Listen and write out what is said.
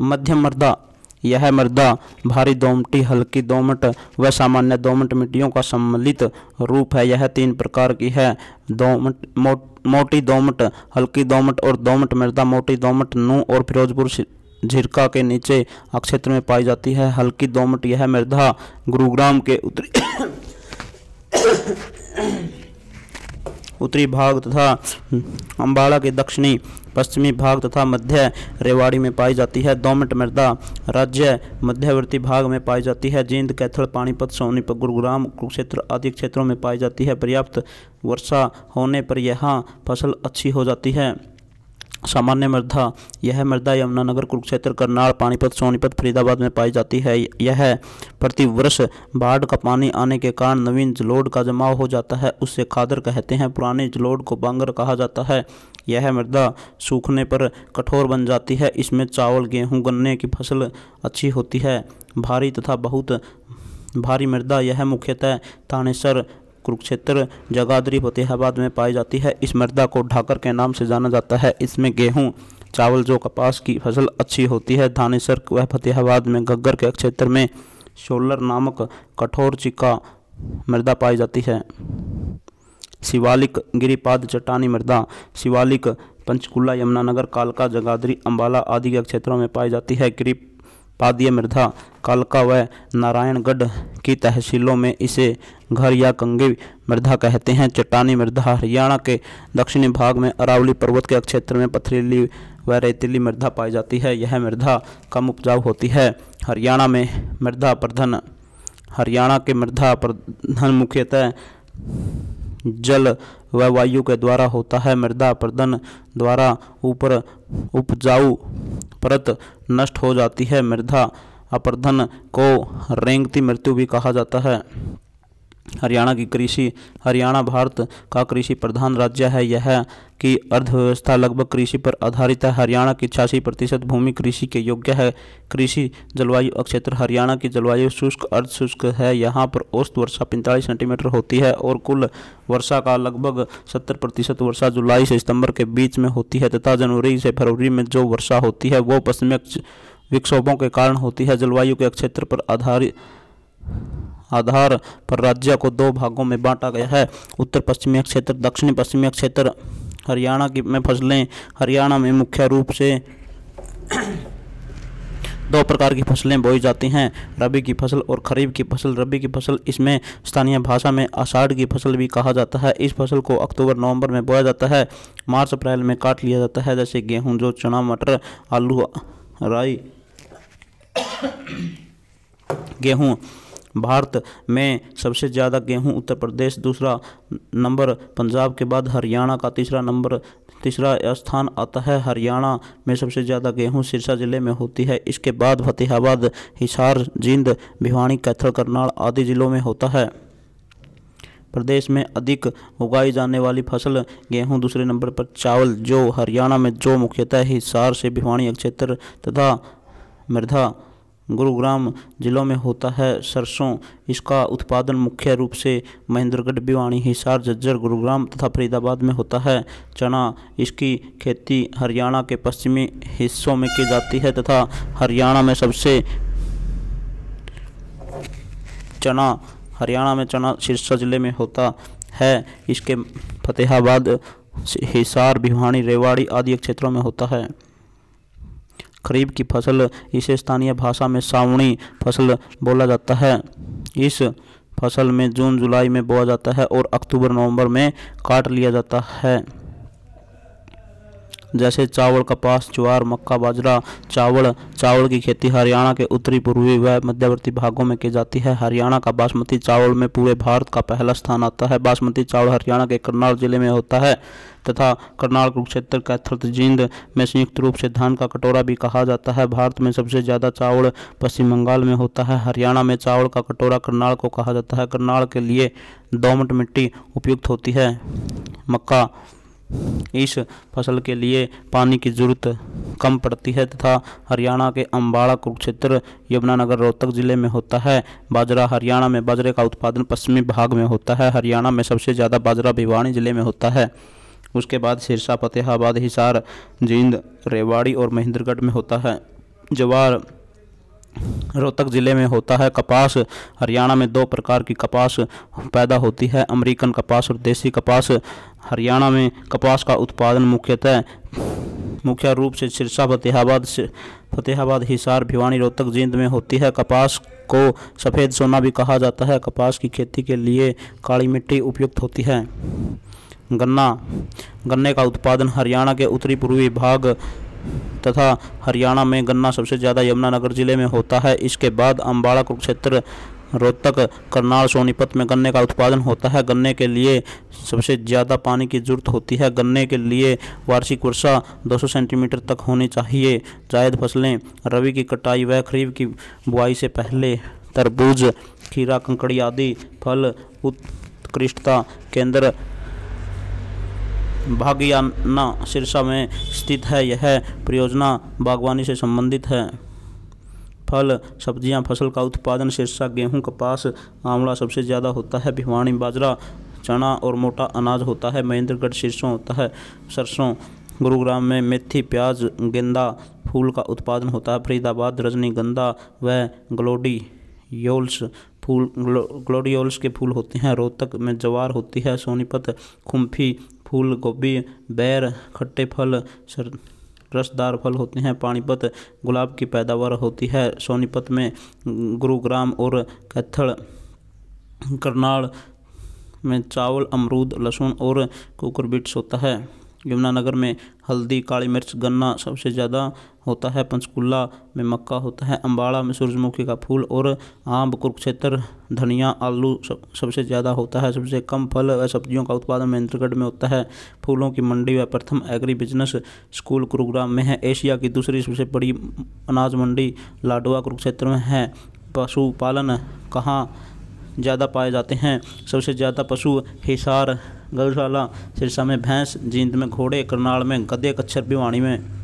मध्यम मृदा यह मृदा भारी दोमटी हल्की दोमट व सामान्य दोमट मिट्टियों का सम्मिलित रूप है यह तीन प्रकार की है दोमट मो, मोटी दोमट हल्की दोमट और दोमट मृदा मोटी दोमट नू और फिरोजपुर झिरका के नीचे अक्षेत्र में पाई जाती है हल्की दोमट यह मृदा गुरुग्राम के उत्तरी उत्तरी भाग तथा अम्बाड़ा के दक्षिणी पश्चिमी भाग तथा मध्य रेवाड़ी में पाई जाती है दोमट मृदा राज्य मध्यवर्ती भाग में पाई जाती है जींद कैथल पानीपत सोनीपत गुरुग्राम कुरुक्षेत्र आदि क्षेत्रों में पाई जाती है पर्याप्त वर्षा होने पर यहाँ फसल अच्छी हो जाती है सामान्य मृदा यह मृदा यमुनानगर कुरुक्षेत्र करनाल पानीपत सोनीपत फरीदाबाद में पाई जाती है यह प्रतिवर्ष बाढ़ का पानी आने के कारण नवीन जलोड का जमाव हो जाता है उससे खादर कहते हैं पुराने जलोड को बांगर कहा जाता है यह मृदा सूखने पर कठोर बन जाती है इसमें चावल गेहूँ गन्ने की फसल अच्छी होती है भारी तथा बहुत भारी मृदा यह मुख्यतः थानेसर कुरुक्षेत्र जगाधरी फतेहाबाद में पाई जाती है इस मृदा को ढाकर के नाम से जाना जाता है इसमें गेहूँ चावल जो कपास की फसल अच्छी होती है धानेसर वह फतेहाबाद में गग्गर के क्षेत्र में शोलर नामक कठोर चिका मृदा पाई जाती है शिवालिक गिरिपाद चट्टानी मृदा शिवालिक पंचकुला यमुनानगर कालका जगाधरी अंबाला आदि के क्षेत्रों में पाई जाती है गिरी पाद्य मृधा कालका व नारायणगढ़ की तहसीलों में इसे घर या कंगे मृधा कहते हैं चट्टानी मृधा हरियाणा के दक्षिणी भाग में अरावली पर्वत के क्षेत्र में पथरीली व रेतीली मृदा पाई जाती है यह मृदा कम उपजाऊ होती है हरियाणा में मृदा प्रधान हरियाणा के मृदा प्रधान मुख्यतः जल वह वायु के द्वारा होता है मृदा प्रदन द्वारा ऊपर उपजाऊ परत नष्ट हो जाती है मृदा अपर्धन को रेंगती मृत्यु भी कहा जाता है हरियाणा की कृषि हरियाणा भारत का कृषि प्रधान राज्य है यह की अर्थव्यवस्था लगभग कृषि पर आधारित है हरियाणा की छियासी प्रतिशत भूमि कृषि के योग्य है कृषि जलवायु क्षेत्र हरियाणा की जलवायु शुष्क अर्ध शुष्क है यहाँ पर औसत वर्षा पैंतालीस सेंटीमीटर होती है और कुल वर्षा का लगभग सत्तर प्रतिशत वर्षा जुलाई से सितंबर के बीच में होती है तथा जनवरी से फरवरी में जो वर्षा होती है वो पश्चिमी विक्षोभों के कारण होती है जलवायु के क्षेत्र पर आधारित आधार पर राज्य को दो भागों में बांटा गया है उत्तर पश्चिमी क्षेत्र दक्षिण पश्चिमी क्षेत्र हरियाणा की में फसलें हरियाणा में मुख्य रूप से दो प्रकार की फसलें बोई जाती हैं रबी की फसल और खरीफ की फसल रबी की फसल इसमें स्थानीय भाषा में आषाढ़ की फसल भी कहा जाता है इस फसल को अक्टूबर नवंबर में बोया जाता है मार्च अप्रैल में काट लिया जाता है जैसे गेहूं जो चना मटर आलू राई गेहूं भारत में सबसे ज़्यादा गेहूं उत्तर प्रदेश दूसरा नंबर पंजाब के बाद हरियाणा का तीसरा नंबर तीसरा स्थान आता है हरियाणा में सबसे ज़्यादा गेहूं सिरसा जिले में होती है इसके बाद फतेहाबाद हिसार जींद भिवानी कैथल करनाल आदि जिलों में होता है प्रदेश में अधिक उगाई जाने वाली फसल गेहूं दूसरे नंबर पर चावल जो हरियाणा में जो मुख्यतः हिसार से भिवानी क्षेत्र तथा मृधा गुरुग्राम जिलों में होता है सरसों इसका उत्पादन मुख्य रूप से महेंद्रगढ़ भिवानी हिसार झज्जर गुरुग्राम तथा फरीदाबाद में होता है चना इसकी खेती हरियाणा के पश्चिमी हिस्सों में की जाती है तथा हरियाणा में सबसे चना हरियाणा में चना सिरसा जिले में होता है इसके फतेहाबाद हिसार भिवानी रेवाड़ी आदि क्षेत्रों में होता है खरीफ की फसल इसे स्थानीय भाषा में सावणी फसल बोला जाता है इस फसल में जून जुलाई में बोया जाता है और अक्टूबर नवंबर में काट लिया जाता है जैसे चावल कपास ज्वार मक्का बाजरा चावल चावल की खेती हरियाणा के उत्तरी पूर्वी व मध्यवर्ती भागों में की जाती है हरियाणा का बासमती चावल में पूरे भारत का पहला स्थान आता है बासमती चावल हरियाणा के करनाल जिले में होता है तथा करनाल कुरुक्षेत्र का थर्तजींद में संयुक्त रूप से धान का कटोरा भी कहा जाता है भारत में सबसे ज़्यादा चावल पश्चिम बंगाल में होता है हरियाणा में चावल का कटोरा करनाल को कहा जाता है करनाल के लिए दोमट मिट्टी उपयुक्त होती है मक्का इस फसल के लिए पानी की जरूरत कम पड़ती है तथा हरियाणा के अम्बाड़ा कुरुक्षेत्र यमुनानगर रोहतक जिले में होता है बाजरा हरियाणा में बाजरे का उत्पादन पश्चिमी भाग में होता है हरियाणा में सबसे ज़्यादा बाजरा भिवानी जिले में होता है उसके बाद सिरसा फतेहाबाद हिसार जींद रेवाड़ी और महेंद्रगढ़ में होता है जवार रोहतक ज़िले में होता है कपास हरियाणा में दो प्रकार की कपास पैदा होती है अमेरिकन कपास और देसी कपास हरियाणा में कपास का उत्पादन मुख्यतः मुख्य रूप से सिरसा फतेहाबाद से फतेहाबाद हिसार भिवानी रोहतक जींद में होती है कपास को सफ़ेद सोना भी कहा जाता है कपास की खेती के लिए काली मिट्टी उपयुक्त होती है गन्ना गन्ने का उत्पादन हरियाणा के उत्तरी पूर्वी भाग तथा हरियाणा में गन्ना सबसे ज़्यादा यमुनानगर जिले में होता है इसके बाद अम्बाड़ा कुरुक्षेत्र रोहतक करनाल सोनीपत में गन्ने का उत्पादन होता है गन्ने के लिए सबसे ज़्यादा पानी की जरूरत होती है गन्ने के लिए वार्षिक वर्षा 200 सेंटीमीटर तक होनी चाहिए जायद फसलें रवि की कटाई व खरीफ की बुआई से पहले तरबूज खीरा कंकड़ी आदि फल उत्कृष्टता केंद्र भाग्याना सिरसा में स्थित है यह परियोजना बागवानी से संबंधित है फल सब्जियां फसल का उत्पादन सिरसा गेहूं कपास आंवला सबसे ज़्यादा होता है भिवानी बाजरा चना और मोटा अनाज होता है महेंद्रगढ़ सिरसों होता है सरसों गुरुग्राम में मेथी प्याज गेंदा फूल का उत्पादन होता है फरीदाबाद रजनीगंधा व ग्लोडी योल्स फूल ग्लोडियोल्स के फूल होते हैं रोहतक में जवार होती है सोनीपत खुम्फी फूल गोभी बैर खट्टे फल रसदार फल होते हैं पानीपत गुलाब की पैदावार होती है सोनीपत में गुरुग्राम और कैथल करनाल में चावल अमरूद लहसुन और कुकरबिट्स होता है यमुनानगर में हल्दी काली मिर्च गन्ना सबसे ज़्यादा होता है पंचकुला में मक्का होता है अम्बाड़ा में सूरजमुखी का फूल और आम कुरुक्षेत्र धनिया आलू सब सबसे ज़्यादा होता है सबसे कम फल व सब्जियों का उत्पादन महेंद्रगढ़ में होता है फूलों की मंडी व प्रथम एग्री बिजनेस स्कूल कुरुग्राम में है एशिया की दूसरी सबसे बड़ी अनाज मंडी लाडवा कुरुक्षेत्र में है पशुपालन कहाँ ज़्यादा पाए जाते हैं सबसे ज़्यादा पशु हिसार गौशाला सिरसा में भैंस जींद में घोड़े करनाल में गदे कच्छर भिवाणी में